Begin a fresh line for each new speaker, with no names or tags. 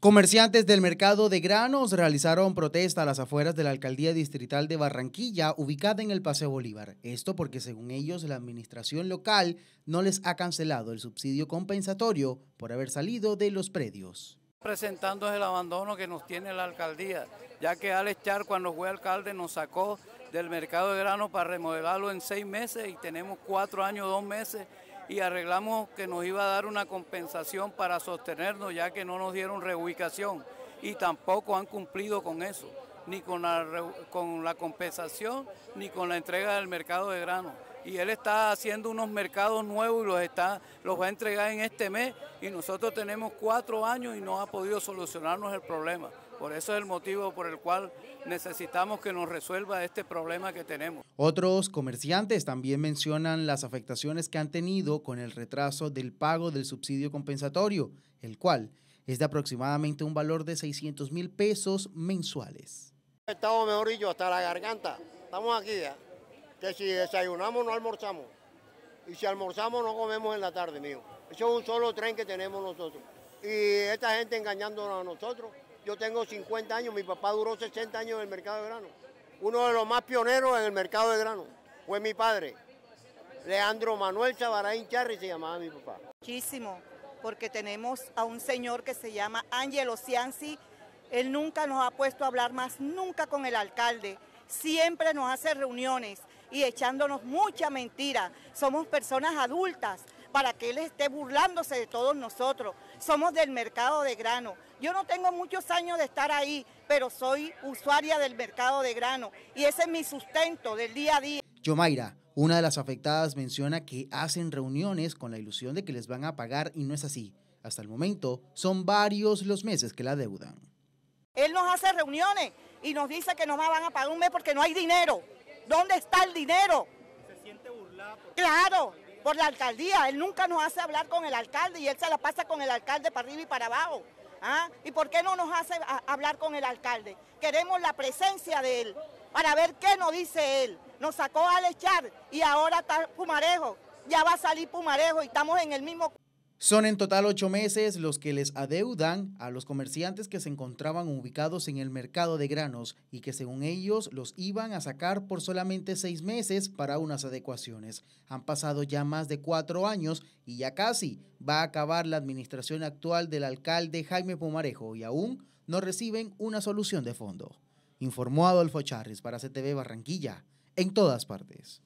Comerciantes del mercado de granos realizaron protesta a las afueras de la alcaldía distrital de Barranquilla, ubicada en el Paseo Bolívar. Esto porque, según ellos, la administración local no les ha cancelado el subsidio compensatorio por haber salido de los predios.
Presentando el abandono que nos tiene la alcaldía, ya que Alex Char, cuando fue alcalde, nos sacó del mercado de granos para remodelarlo en seis meses y tenemos cuatro años, dos meses y arreglamos que nos iba a dar una compensación para sostenernos ya que no nos dieron reubicación y tampoco han cumplido con eso, ni con la, con la compensación ni con la entrega del mercado de grano y él está haciendo unos mercados nuevos y los, está, los va a entregar en este mes y nosotros tenemos cuatro años y no ha podido solucionarnos el problema. Por eso es el motivo por el cual necesitamos que nos resuelva este problema que tenemos.
Otros comerciantes también mencionan las afectaciones que han tenido con el retraso del pago del subsidio compensatorio, el cual es de aproximadamente un valor de 600 mil pesos mensuales.
Estado mejor hasta la garganta. Estamos aquí ya que si desayunamos no almorzamos. Y si almorzamos no comemos en la tarde, mío. Eso es un solo tren que tenemos nosotros. Y esta gente engañándonos a nosotros. Yo tengo 50 años, mi papá duró 60 años en el mercado de grano. Uno de los más pioneros en el mercado de grano fue mi padre. Leandro Manuel Sabaraín
Charri se llamaba mi papá. Muchísimo, porque tenemos a un señor que se llama Ángelo Cianci. Él nunca nos ha puesto a hablar más, nunca con el alcalde. Siempre nos hace reuniones y echándonos mucha mentira. Somos personas adultas para que él esté burlándose de todos nosotros. Somos del mercado de grano. Yo no tengo muchos años de estar ahí, pero soy usuaria del mercado de grano y ese es mi sustento del día a día.
Yomaira, una de las afectadas menciona que hacen reuniones con la ilusión de que les van a pagar y no es así. Hasta el momento son varios los meses que la deudan.
Él nos hace reuniones y nos dice que no van a pagar un mes porque no hay dinero. ¿Dónde está el dinero? Se siente burlado. Claro, por la alcaldía. Él nunca nos hace hablar con el alcalde y él se la pasa con el alcalde para arriba y para abajo. ¿Ah? ¿Y por qué no nos hace hablar con el alcalde? Queremos la presencia de él para ver qué nos dice él. Nos sacó al echar y ahora está Pumarejo. Ya va a salir Pumarejo y estamos en el mismo...
Son en total ocho meses los que les adeudan a los comerciantes que se encontraban ubicados en el mercado de granos y que según ellos los iban a sacar por solamente seis meses para unas adecuaciones. Han pasado ya más de cuatro años y ya casi va a acabar la administración actual del alcalde Jaime Pomarejo y aún no reciben una solución de fondo. Informó Adolfo Charris para CTV Barranquilla, en todas partes.